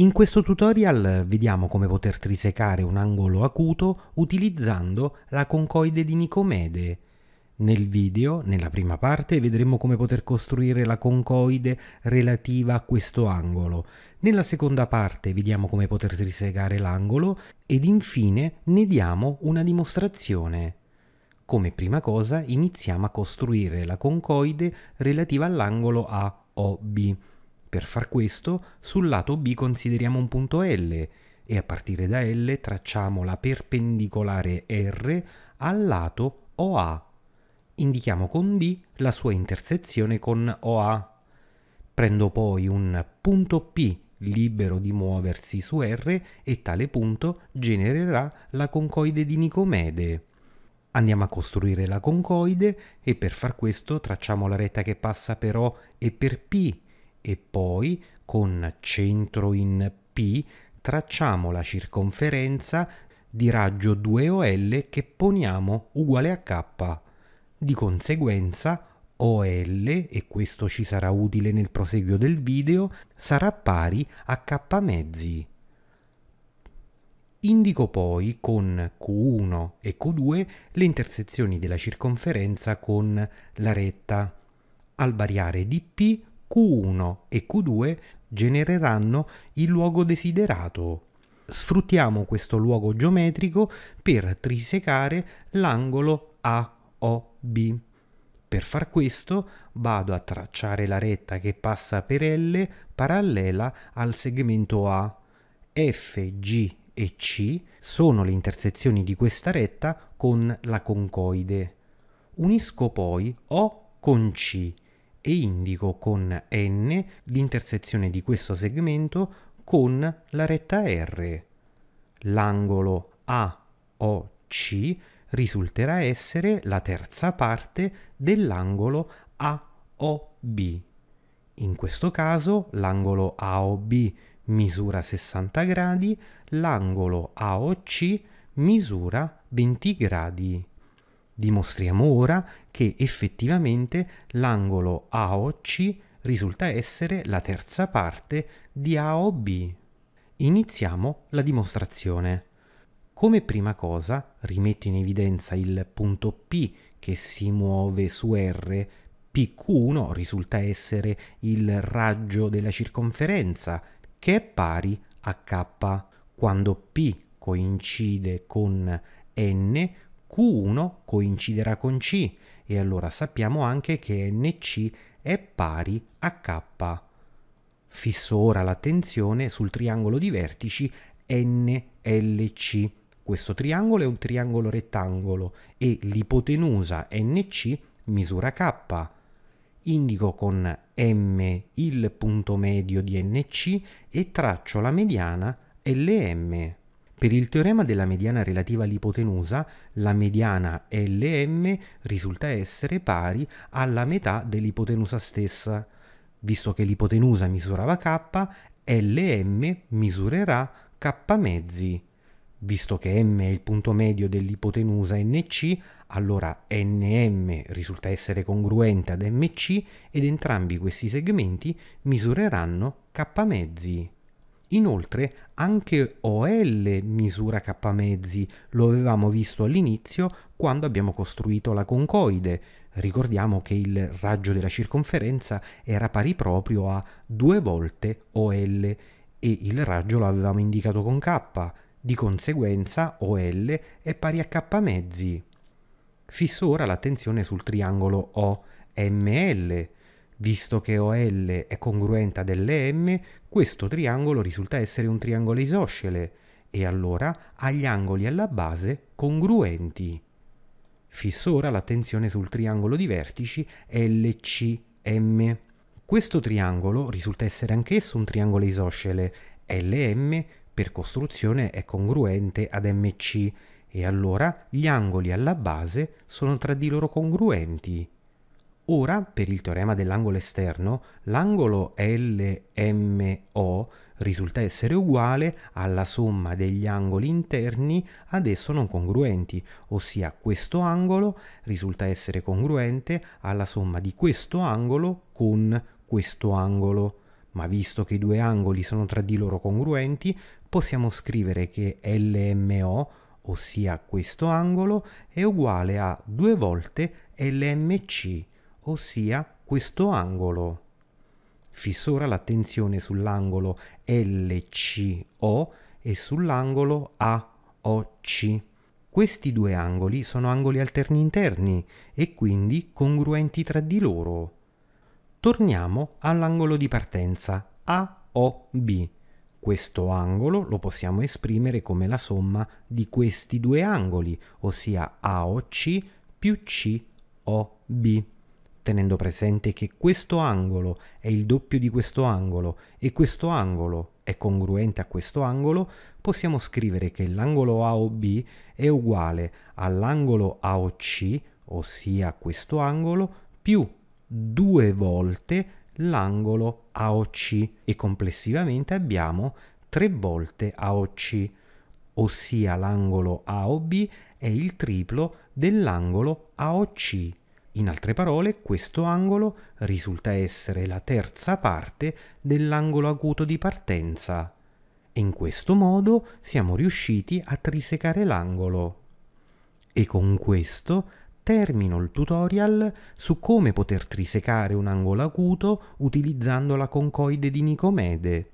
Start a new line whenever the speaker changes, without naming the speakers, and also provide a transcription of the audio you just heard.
In questo tutorial vediamo come poter trisecare un angolo acuto utilizzando la concoide di Nicomede. Nel video, nella prima parte, vedremo come poter costruire la concoide relativa a questo angolo. Nella seconda parte vediamo come poter trisecare l'angolo ed infine ne diamo una dimostrazione. Come prima cosa iniziamo a costruire la concoide relativa all'angolo AOB. Per far questo, sul lato B consideriamo un punto L e a partire da L tracciamo la perpendicolare R al lato OA. Indichiamo con D la sua intersezione con OA. Prendo poi un punto P libero di muoversi su R e tale punto genererà la concoide di Nicomede. Andiamo a costruire la concoide e per far questo tracciamo la retta che passa per O e per P e poi con centro in P tracciamo la circonferenza di raggio 2OL che poniamo uguale a K. Di conseguenza OL, e questo ci sarà utile nel proseguio del video, sarà pari a K mezzi. Indico poi con Q1 e Q2 le intersezioni della circonferenza con la retta. Al variare di P Q1 e Q2 genereranno il luogo desiderato. Sfruttiamo questo luogo geometrico per trisecare l'angolo AOB. Per far questo vado a tracciare la retta che passa per L parallela al segmento A. F, G e C sono le intersezioni di questa retta con la concoide. Unisco poi O con C e indico con N l'intersezione di questo segmento con la retta R. L'angolo AOC risulterà essere la terza parte dell'angolo AOB. In questo caso l'angolo AOB misura 60 gradi, l'angolo AOC misura 20 gradi. Dimostriamo ora che effettivamente l'angolo AOC risulta essere la terza parte di AOB. Iniziamo la dimostrazione. Come prima cosa rimetto in evidenza il punto P che si muove su R. PQ1 risulta essere il raggio della circonferenza che è pari a K. Quando P coincide con N Q1 coinciderà con C e allora sappiamo anche che NC è pari a K. Fisso ora l'attenzione sul triangolo di vertici NLC. Questo triangolo è un triangolo rettangolo e l'ipotenusa NC misura K. Indico con M il punto medio di NC e traccio la mediana LM. Per il teorema della mediana relativa all'ipotenusa, la mediana LM risulta essere pari alla metà dell'ipotenusa stessa. Visto che l'ipotenusa misurava K, LM misurerà K mezzi. Visto che M è il punto medio dell'ipotenusa NC, allora NM risulta essere congruente ad MC ed entrambi questi segmenti misureranno K mezzi. Inoltre anche OL misura K mezzi, lo avevamo visto all'inizio quando abbiamo costruito la concoide. Ricordiamo che il raggio della circonferenza era pari proprio a 2 volte OL e il raggio lo avevamo indicato con K, di conseguenza OL è pari a K mezzi. Fisso ora l'attenzione sul triangolo OML. Visto che OL è congruente ad LM, questo triangolo risulta essere un triangolo isoscele e allora ha gli angoli alla base congruenti. Fisso ora l'attenzione sul triangolo di vertici LCM. Questo triangolo risulta essere anch'esso un triangolo isoscele. LM per costruzione è congruente ad MC e allora gli angoli alla base sono tra di loro congruenti. Ora, per il teorema dell'angolo esterno, l'angolo LMO risulta essere uguale alla somma degli angoli interni ad esso non congruenti, ossia questo angolo risulta essere congruente alla somma di questo angolo con questo angolo. Ma visto che i due angoli sono tra di loro congruenti, possiamo scrivere che LMO, ossia questo angolo, è uguale a due volte LMC, ossia questo angolo. Fisso ora l'attenzione sull'angolo LCO e sull'angolo AOC. Questi due angoli sono angoli alterni interni e quindi congruenti tra di loro. Torniamo all'angolo di partenza AOB. Questo angolo lo possiamo esprimere come la somma di questi due angoli, ossia AOC più COB tenendo presente che questo angolo è il doppio di questo angolo e questo angolo è congruente a questo angolo, possiamo scrivere che l'angolo AOB è uguale all'angolo AOC, ossia questo angolo, più due volte l'angolo AOC e complessivamente abbiamo tre volte AOC, ossia l'angolo AOB è il triplo dell'angolo AOC in altre parole, questo angolo risulta essere la terza parte dell'angolo acuto di partenza e in questo modo siamo riusciti a trisecare l'angolo. E con questo termino il tutorial su come poter trisecare un angolo acuto utilizzando la concoide di Nicomede.